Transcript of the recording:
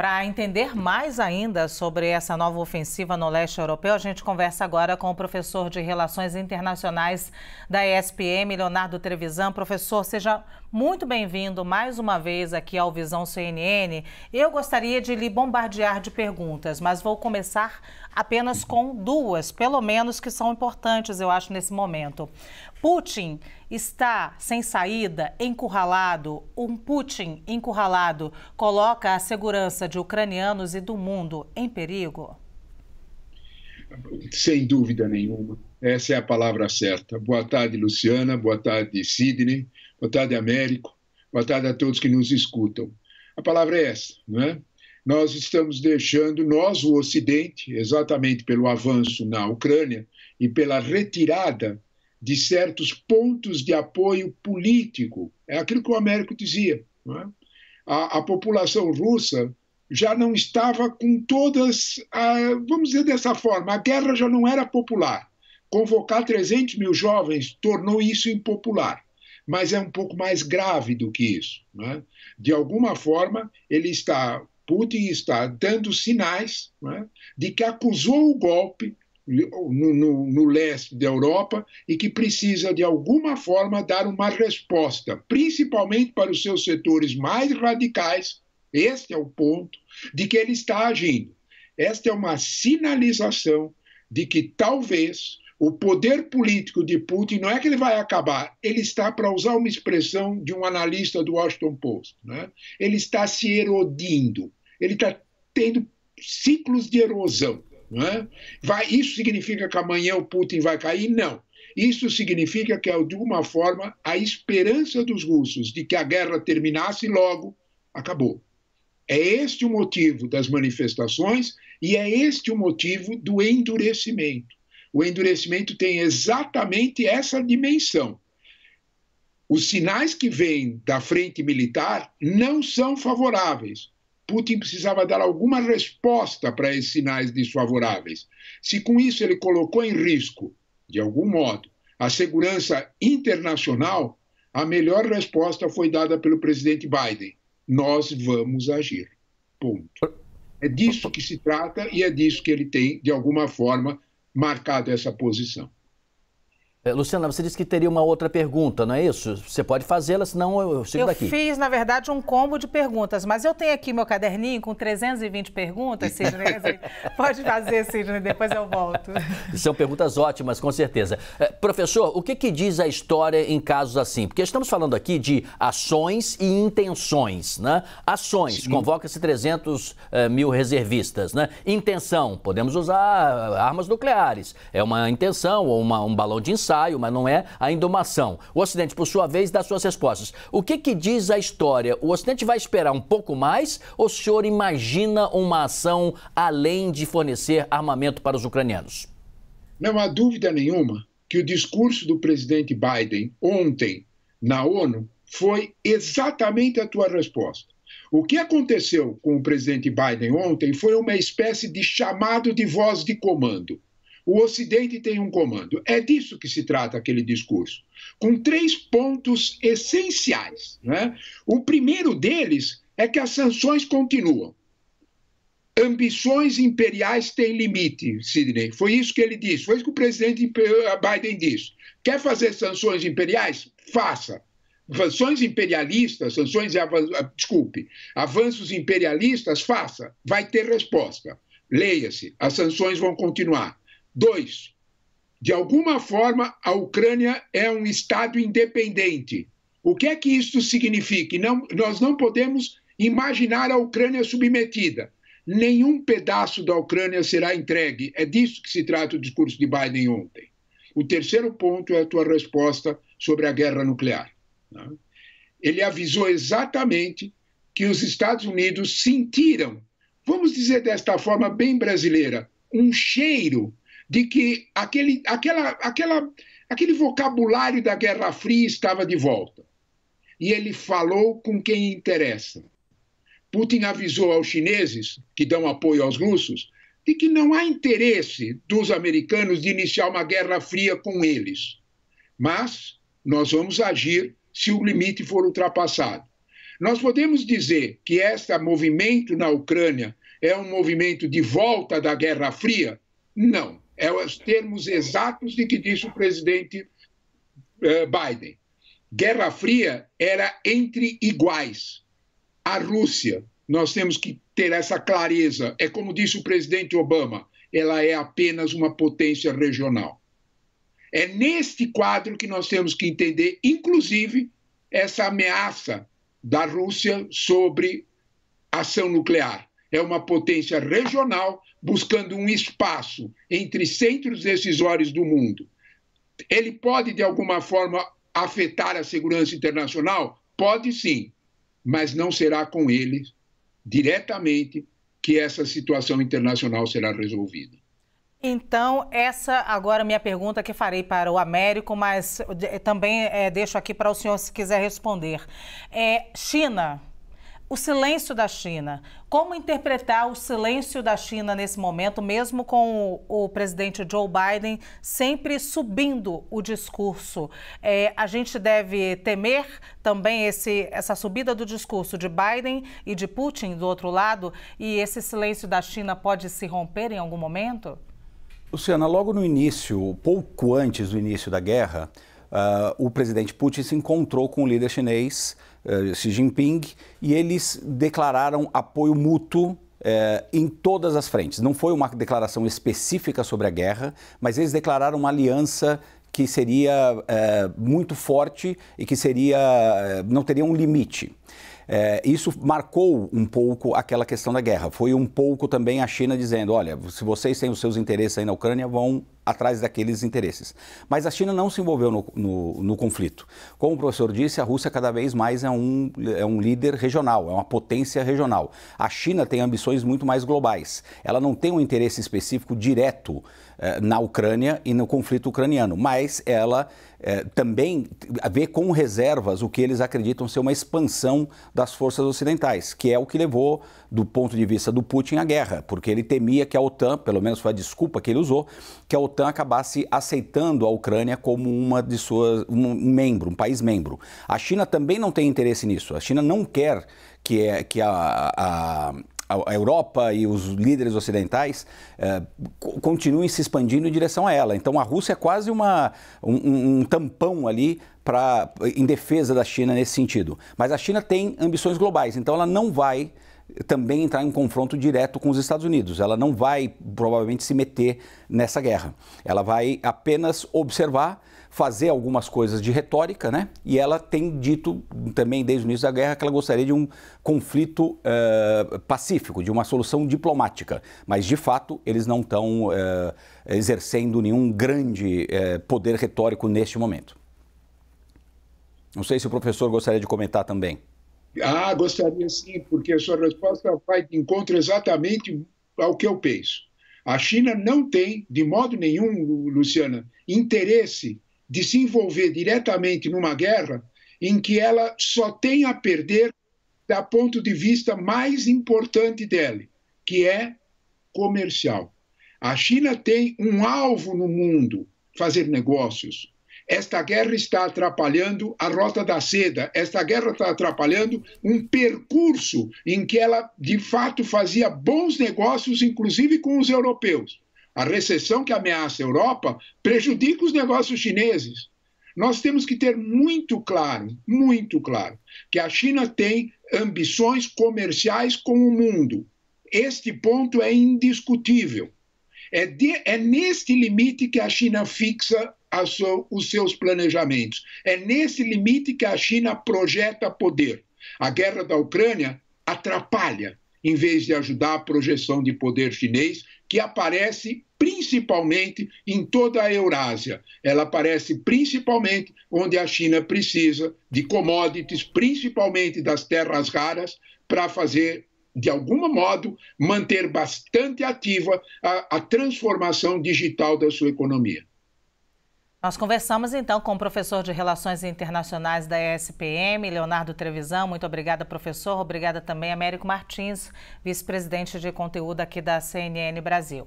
Para entender mais ainda sobre essa nova ofensiva no leste europeu, a gente conversa agora com o professor de Relações Internacionais da ESPM, Leonardo Trevisan. Professor, seja muito bem-vindo mais uma vez aqui ao Visão CNN. Eu gostaria de lhe bombardear de perguntas, mas vou começar apenas com duas, pelo menos que são importantes, eu acho, nesse momento. Putin está sem saída, encurralado. Um Putin encurralado coloca a segurança de ucranianos e do mundo em perigo? Sem dúvida nenhuma. Essa é a palavra certa. Boa tarde, Luciana. Boa tarde, Sidney. Boa tarde, Américo. Boa tarde a todos que nos escutam. A palavra é essa, não é? Nós estamos deixando, nós, o Ocidente, exatamente pelo avanço na Ucrânia e pela retirada de certos pontos de apoio político. É aquilo que o Américo dizia. É? A, a, população russa já não estava com todas, a, vamos dizer dessa forma, a guerra já não era popular. Convocar 300 mil jovens tornou isso impopular. Mas é um pouco mais grave do que isso. É? De alguma forma, ele está Putin está dando sinais né, de que acusou o golpe no, no, no, leste da Europa e que precisa, de alguma forma, dar uma resposta, principalmente para os seus setores mais radicais. Este é o ponto de que ele está agindo. Esta é uma sinalização de que talvez o poder político de Putin não é que ele vai acabar, ele está, para usar uma expressão de um analista do Washington Post, né? ele está se erodindo, ele está tendo ciclos de erosão. É? vai, isso significa que amanhã o Putin vai cair? Não. Isso significa que, de alguma forma, a esperança dos russos de que a guerra terminasse logo acabou. É este o motivo das manifestações e é este o motivo do endurecimento. O endurecimento tem exatamente essa dimensão. Os sinais que vêm da frente militar não são favoráveis. Putin precisava dar alguma resposta para esses sinais desfavoráveis. Se com isso ele colocou em risco, de algum modo, a segurança internacional, a melhor resposta foi dada pelo presidente Biden: nós vamos agir. Ponto. É disso que se trata e é disso que ele tem, de alguma forma, marcado essa posição. É, Luciana, você disse que teria uma outra pergunta, não é isso? Você pode fazê-la, senão eu sigo daqui. Eu fiz, na verdade, um combo de perguntas, mas eu tenho aqui meu caderninho com 320 perguntas, Sidney. pode fazer, Sidney, depois eu volto. São perguntas ótimas, com certeza. É, professor, o que, que diz a história em casos assim? Porque estamos falando aqui de ações e intenções, né? Ações, convoca-se 300 eh, mil reservistas, né? Intenção, podemos usar eh, armas nucleares. É uma intenção ou uma, um balão de incêndio ensaio, mas não é ainda uma ação. O Ocidente, por sua vez, dá suas respostas. O que, que diz a história? O Ocidente vai esperar um pouco mais ou o senhor imagina uma ação além de fornecer armamento para os ucranianos? Não há dúvida nenhuma que o discurso do presidente Biden ontem na ONU foi exatamente a tua resposta. O que aconteceu com o presidente Biden ontem foi uma espécie de chamado de voz de comando o Ocidente tem um comando. É disso que se trata aquele discurso, com três pontos essenciais. Né? O primeiro deles é que as sanções continuam. Ambições imperiais têm limite, Sidney. Foi isso que ele disse, foi isso que o presidente Biden disse. Quer fazer sanções imperiais? Faça. Sanções imperialistas, sanções, ah, desculpe, avanços imperialistas, faça. Vai ter resposta. Leia-se, as sanções vão continuar. Dois, de alguma forma, a Ucrânia é um Estado independente. O que é que isso significa? Não, nós não podemos imaginar a Ucrânia submetida. Nenhum pedaço da Ucrânia será entregue. É disso que se trata o discurso de Biden ontem. O terceiro ponto é a tua resposta sobre a guerra nuclear. Né? Ele avisou exatamente que os Estados Unidos sentiram, vamos dizer desta forma bem brasileira, um cheiro de que aquele, aquela, aquela, aquele vocabulário da Guerra Fria estava de volta. E ele falou com quem interessa. Putin avisou aos chineses, que dão apoio aos russos, de que não há interesse dos americanos de iniciar uma guerra fria com eles. Mas nós vamos agir se o limite for ultrapassado. Nós podemos dizer que este movimento na Ucrânia é um movimento de volta da Guerra Fria? Não. É os termos exatos de que disse o presidente eh, Biden. Guerra Fria era entre iguais. A Rússia, nós temos que ter essa clareza. É como disse o presidente Obama, ela é apenas uma potência regional. É neste quadro que nós temos que entender, inclusive, essa ameaça da Rússia sobre ação nuclear é uma potência regional buscando um espaço entre centros decisórios do mundo. Ele pode, de alguma forma, afetar a segurança internacional? Pode sim, mas não será com ele diretamente que essa situação internacional será resolvida. Então, essa agora é minha pergunta que farei para o Américo, mas também é, deixo aqui para o senhor se quiser responder. É, China, o silêncio da China. Como interpretar o silêncio da China nesse momento, mesmo com o, o presidente Joe Biden sempre subindo o discurso? É, a gente deve temer também esse, essa subida do discurso de Biden e de Putin do outro lado? E esse silêncio da China pode se romper em algum momento? Luciana, logo no início, pouco antes do início da guerra, uh, o presidente Putin se encontrou com o líder chinês eh, Xi Jinping e eles declararam apoio mútuo eh, em todas as frentes. Não foi uma declaração específica sobre a guerra, mas eles declararam uma aliança que seria eh, muito forte e que seria não teria um limite. É, isso marcou um pouco aquela questão da guerra. Foi um pouco também a China dizendo: olha, se vocês têm os seus interesses aí na Ucrânia, vão atrás daqueles interesses. Mas a China não se envolveu no, no, no conflito. Como o professor disse, a Rússia cada vez mais é um, é um líder regional, é uma potência regional. A China tem ambições muito mais globais. Ela não tem um interesse específico direto eh, na Ucrânia e no conflito ucraniano, mas ela eh, também vê com reservas o que eles acreditam ser uma expansão das forças ocidentais, que é o que levou, do ponto de vista do Putin, à guerra, porque ele temia que a OTAN, pelo menos foi a desculpa que ele usou, que a OTAN OTAN então, acabasse aceitando a Ucrânia como uma de suas um membro, um país membro. A China também não tem interesse nisso. A China não quer que, é, que a, a a Europa e os líderes ocidentais eh, continuem se expandindo em direção a ela. Então a Rússia é quase uma, um, um tampão ali pra, em defesa da China nesse sentido. Mas a China tem ambições globais, então ela não vai também entrar em confronto direto com os Estados Unidos. Ela não vai provavelmente se meter nessa guerra. Ela vai apenas observar, fazer algumas coisas de retórica, né? E ela tem dito também desde o início da guerra que ela gostaria de um conflito uh, pacífico, de uma solução diplomática. Mas de fato eles não estão uh, eh, exercendo nenhum grande uh, poder retórico neste momento. Não sei se o professor gostaria de comentar também. Ah, gostaria sim, porque a sua resposta vai de encontro exatamente ao que eu penso. A China não tem, de modo nenhum, Luciana, interesse de se envolver diretamente numa guerra em que ela só tem a perder da ponto de vista mais importante dela que é comercial. A China tem um alvo no mundo, fazer negócios. Esta guerra está atrapalhando a Rota da Seda, esta guerra está atrapalhando um percurso em que ela, de fato, fazia bons negócios, inclusive com os europeus. A recessão que ameaça a Europa prejudica os negócios chineses. Nós temos que ter muito claro, muito claro, que a China tem ambições comerciais com o mundo. Este ponto é indiscutível. É, de, é neste limite que a China fixa os seus planejamentos. É nesse limite que a China projeta poder. A guerra da Ucrânia atrapalha, em vez de ajudar a projeção de poder chinês, que aparece principalmente em toda a Eurásia. Ela aparece principalmente onde a China precisa de commodities, principalmente das terras raras, para fazer de algum modo, manter bastante ativa a, a, transformação digital da sua economia. Nós conversamos então com o professor de Relações Internacionais da ESPM, Leonardo Trevisan. Muito obrigada, professor. Obrigada também a Américo Martins, vice-presidente de conteúdo aqui da CNN Brasil.